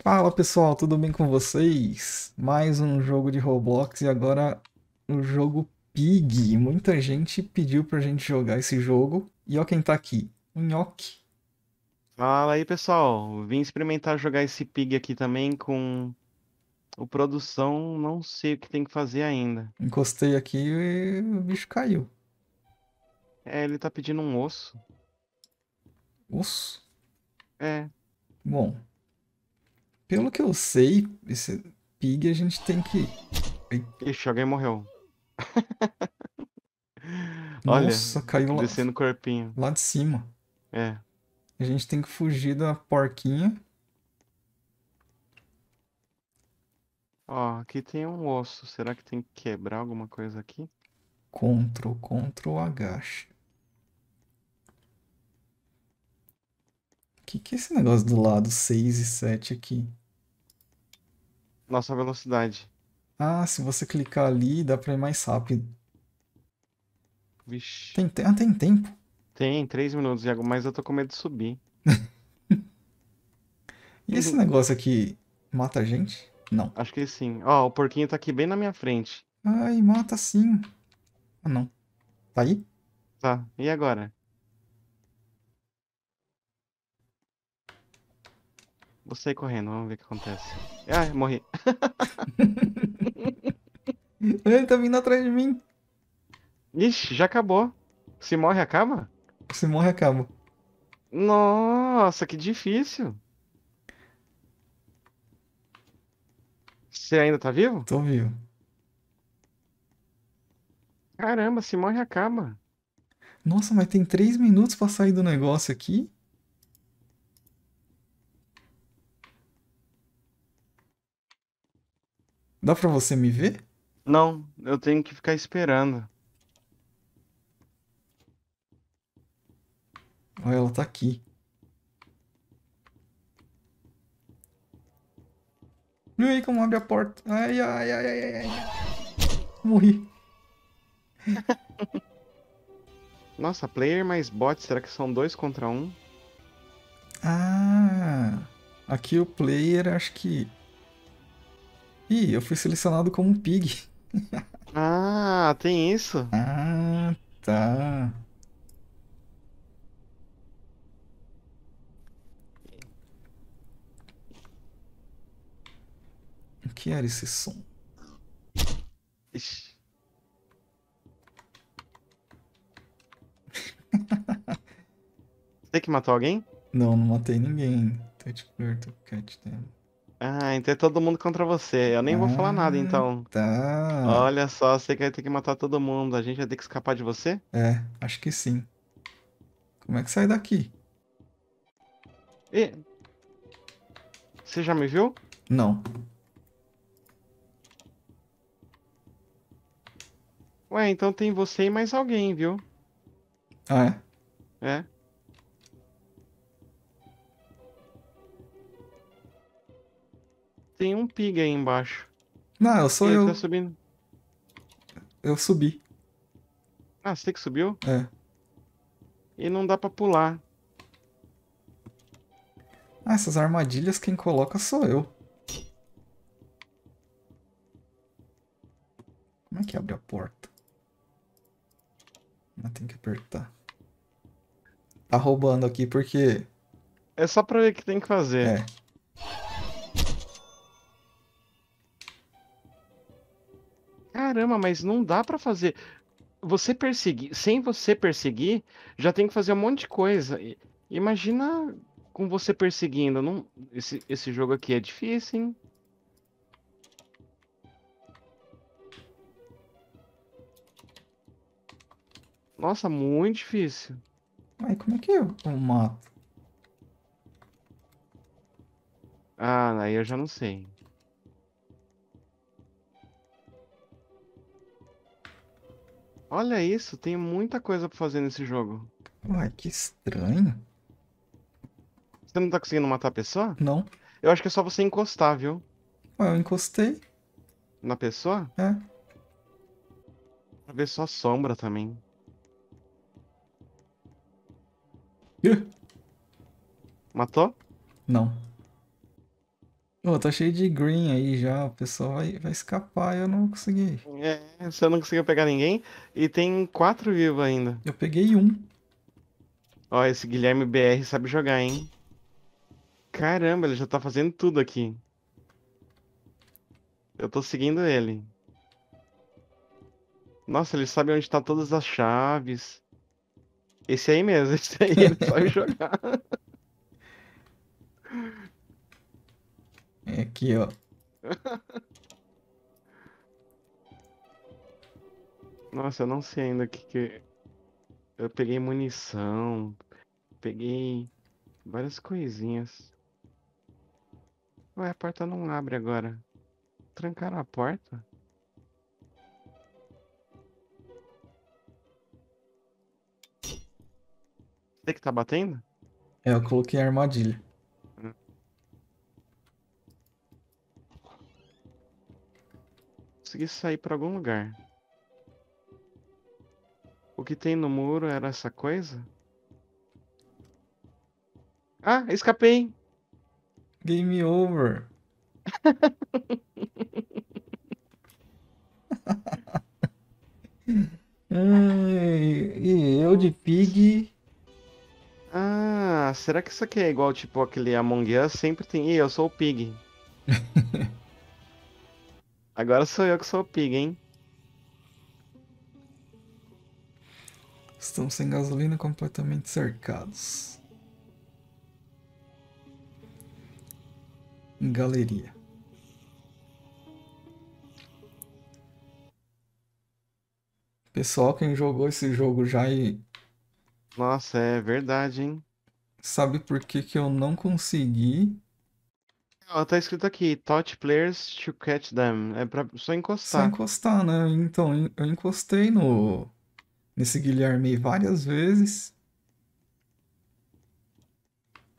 Fala pessoal, tudo bem com vocês? Mais um jogo de Roblox e agora o um jogo Pig. Muita gente pediu pra gente jogar esse jogo. E ó quem tá aqui, o Nhoque. Fala aí pessoal, vim experimentar jogar esse Pig aqui também com o produção, não sei o que tem que fazer ainda. Encostei aqui e o bicho caiu. É, ele tá pedindo um osso. Osso? É. Bom, pelo que eu sei, esse pig a gente tem que. Ixi, alguém morreu. Nossa, Olha, caiu lá. Descendo o corpinho. Lá de cima. É. A gente tem que fugir da porquinha. Ó, aqui tem um osso. Será que tem que quebrar alguma coisa aqui? Ctrl, Ctrl, agacha. O que, que é esse negócio do lado 6 e 7 aqui? nossa velocidade. Ah, se você clicar ali, dá pra ir mais rápido. Vixe. Tem, te... ah, tem tempo? Tem, três minutos, Iago, mas eu tô com medo de subir. e esse negócio aqui mata a gente? Não. Acho que sim. Ó, oh, o porquinho tá aqui bem na minha frente. Ai, mata sim. Ah, não. Tá aí? Tá. E agora? Vou sair correndo, vamos ver o que acontece. Ai, ah, morri. Ele tá vindo atrás de mim. Ixi, já acabou. Se morre, acaba? Se morre, acaba. Nossa, que difícil. Você ainda tá vivo? Tô vivo. Caramba, se morre, acaba. Nossa, mas tem três minutos pra sair do negócio aqui? Dá pra você me ver? Não, eu tenho que ficar esperando. Olha, ela tá aqui. E aí como abre a porta. Ai, ai, ai, ai, ai. Morri. Nossa, player mais bot, será que são dois contra um? Ah, aqui o player acho que Ih, eu fui selecionado como um pig. ah, tem isso? Ah, tá. O que era esse som? Ixi. Você que matou alguém? Não, não matei ninguém. Touch player, touch cat, damn. Ah, então é todo mundo contra você. Eu nem vou falar nada, ah, então. Tá. Olha só, você vai ter que matar todo mundo. A gente vai ter que escapar de você? É, acho que sim. Como é que sai daqui? E... Você já me viu? Não. Ué, então tem você e mais alguém, viu? Ah, é? É. Tem um pig aí embaixo. Não, eu sou Ele eu. Tá subindo. Eu subi. Ah, você que subiu? É. E não dá pra pular. Ah, essas armadilhas quem coloca sou eu. Como é que abre a porta? Mas ah, tem que apertar. Tá roubando aqui porque... É só pra ver o que tem que fazer. É. Caramba, mas não dá para fazer. Você perseguir, sem você perseguir, já tem que fazer um monte de coisa. Imagina com você perseguindo. Não... Esse, esse jogo aqui é difícil, hein? Nossa, muito difícil. Mas como é que eu mato? Ah, aí eu já não sei. Olha isso, tem muita coisa pra fazer nesse jogo. Uai, que estranho. Você não tá conseguindo matar a pessoa? Não. Eu acho que é só você encostar, viu? Ué, eu encostei. Na pessoa? É. Pra ver só sombra também. Matou? Não. Pô, tá cheio de green aí já, o pessoal vai, vai escapar eu não consegui. É, você não conseguiu pegar ninguém e tem quatro vivos ainda. Eu peguei um. Ó, esse Guilherme BR sabe jogar, hein? Caramba, ele já tá fazendo tudo aqui. Eu tô seguindo ele. Nossa, ele sabe onde tá todas as chaves. Esse aí mesmo, esse aí ele sabe jogar. É aqui, ó. Nossa, eu não sei ainda o que que... É. Eu peguei munição, peguei várias coisinhas. Ué, a porta não abre agora. Trancaram a porta? Você que tá batendo? É, eu coloquei a armadilha. conseguisse sair para algum lugar. O que tem no muro era essa coisa? Ah, escapei! Game over. e eu de pig. Ah, será que isso aqui é igual tipo aquele Among Us? Sempre tem. E eu sou o pig. Agora sou eu que sou o Pig, hein? Estamos sem gasolina, completamente cercados. Galeria. Pessoal, quem jogou esse jogo já e. Nossa, é verdade, hein? Sabe por que, que eu não consegui Ó, tá escrito aqui, touch players to catch them. É pra só encostar. Só encostar, né? Então, eu encostei no nesse Guilherme várias vezes.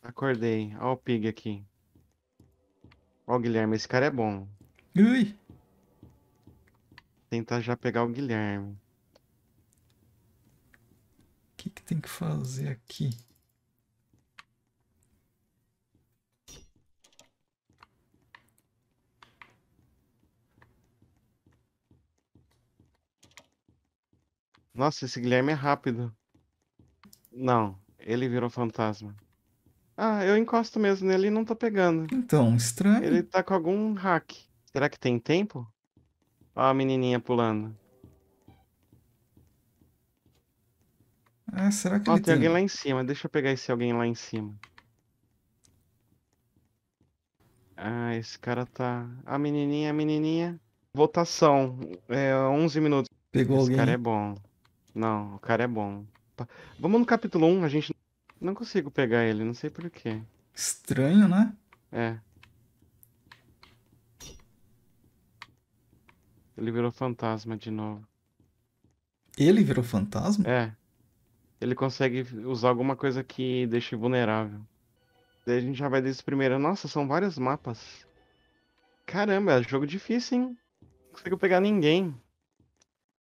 Acordei. Ó o pig aqui. Ó o Guilherme, esse cara é bom. Ui! Tentar já pegar o Guilherme. O que, que tem que fazer aqui? Nossa, esse Guilherme é rápido. Não, ele virou fantasma. Ah, eu encosto mesmo nele e não tô pegando. Então, estranho. Ele tá com algum hack. Será que tem tempo? Ó a menininha pulando. Ah, será que Ó, ele tem... tem alguém lá em cima. Deixa eu pegar esse alguém lá em cima. Ah, esse cara tá... A menininha, a menininha. Votação. É, 11 minutos. Pegou esse alguém. Esse cara é bom. Não, o cara é bom. Vamos no capítulo 1, a gente não consigo pegar ele, não sei por Estranho, né? É. Ele virou fantasma de novo. Ele virou fantasma? É. Ele consegue usar alguma coisa que deixe vulnerável. Daí a gente já vai desse primeiro. Nossa, são vários mapas. Caramba, é jogo difícil, hein? Não consigo pegar ninguém.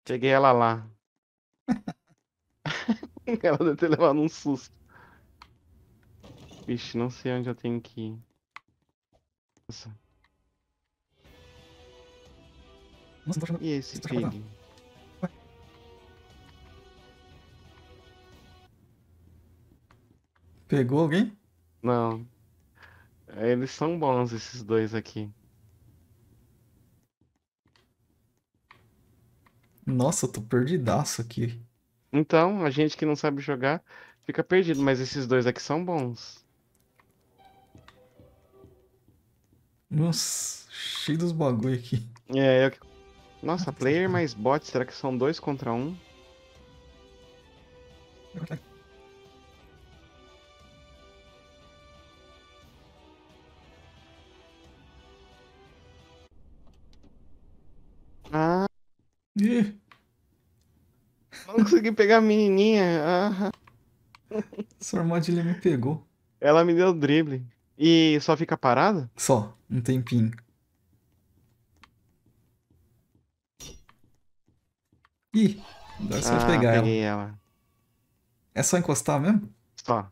Peguei ela lá. Ela deve ter levado um susto. Vixe, não sei onde eu tenho que ir. Nossa. E esse pig? Tá Pegou alguém? Não. É, eles são bons, esses dois aqui. Nossa, eu tô perdidaço aqui. Então, a gente que não sabe jogar fica perdido, mas esses dois aqui são bons. Nossa, cheio dos bagulho aqui. É, eu... Nossa, player mais bot, será que são dois contra um? consegui pegar a menininha. Seu Sua armadilha me pegou. Ela me deu drible. E só fica parada? Só, um tempinho. Ih, Dá você ah, pegar ela. ela. É só encostar mesmo? Só.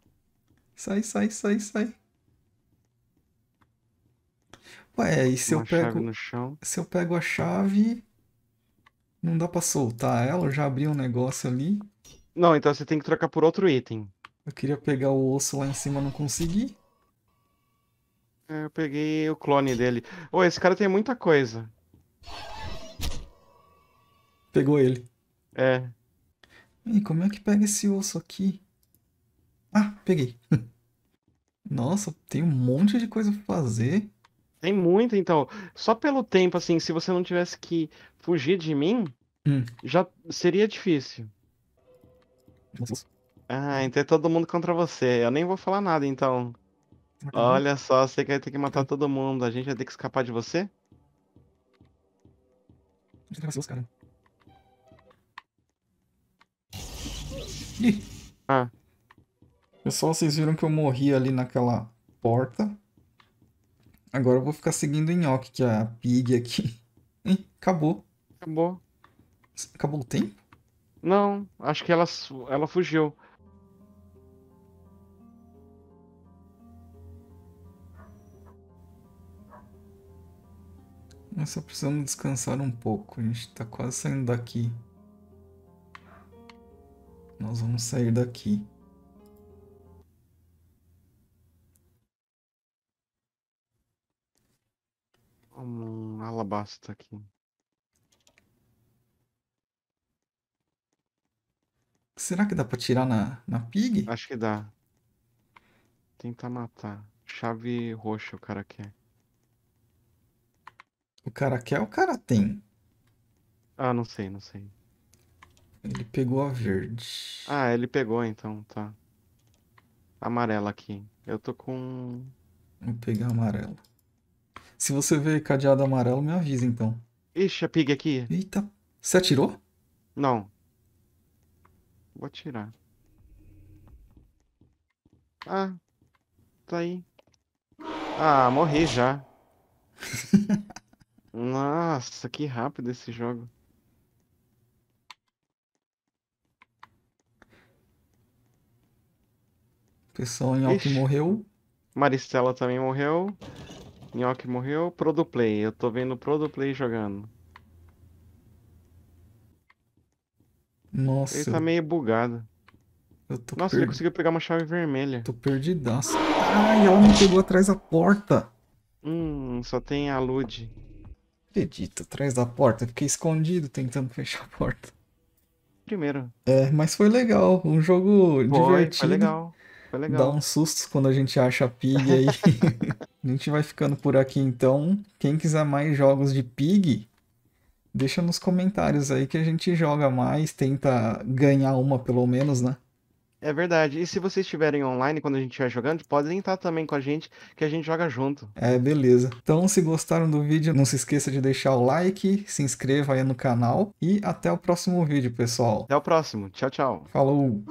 Sai, sai, sai, sai. Ué, e se Uma eu pego. Se eu pego a chave. Não dá pra soltar ela? Eu já abri um negócio ali. Não, então você tem que trocar por outro item. Eu queria pegar o osso lá em cima, não consegui. É, eu peguei o clone dele. Ô, esse cara tem muita coisa. Pegou ele. É. E como é que pega esse osso aqui? Ah, peguei. Nossa, tem um monte de coisa pra fazer. Tem muito, então. Só pelo tempo, assim, se você não tivesse que fugir de mim, Hum. Já seria difícil. Ah, então é todo mundo contra você. Eu nem vou falar nada, então. Olha só, você quer ter que matar todo mundo. A gente vai ter que escapar de você? Tá cara. Ih. Ah. Pessoal, vocês viram que eu morri ali naquela porta. Agora eu vou ficar seguindo o nhoque, que é a pig aqui. Ih, acabou. Acabou. Acabou o tempo? Não, acho que ela, ela fugiu. Nós só precisamos descansar um pouco. A gente tá quase saindo daqui. Nós vamos sair daqui. Um alabasta aqui. Será que dá pra tirar na, na pig? Acho que dá. Tenta matar. Chave roxa o cara quer. O cara quer ou o cara tem? Ah, não sei, não sei. Ele pegou a verde. Ah, ele pegou então, tá. Amarela aqui. Eu tô com. Vou pegar amarela. Se você ver cadeado amarelo, me avisa então. Ixi, a pig aqui. Eita. Você atirou? Não, Vou atirar. Ah, tá aí. Ah, morri já. Nossa, que rápido esse jogo. Pessoal, Nhoque morreu. Maristela também morreu. Nhoque morreu. play. eu tô vendo play jogando. Nossa. Ele tá meio bugado. Nossa, per... ele conseguiu pegar uma chave vermelha. Tô perdidaço. Ai, ela me pegou atrás da porta. Hum, só tem a Lud. Acredito, atrás da porta. Eu fiquei escondido tentando fechar a porta. Primeiro. É, mas foi legal. Um jogo foi, divertido. Foi legal. Foi legal. Dá uns um sustos quando a gente acha a Pig aí. a gente vai ficando por aqui então. Quem quiser mais jogos de Pig, Deixa nos comentários aí que a gente joga mais, tenta ganhar uma pelo menos, né? É verdade. E se vocês estiverem online quando a gente estiver jogando, podem estar também com a gente, que a gente joga junto. É, beleza. Então, se gostaram do vídeo, não se esqueça de deixar o like, se inscreva aí no canal e até o próximo vídeo, pessoal. Até o próximo. Tchau, tchau. Falou.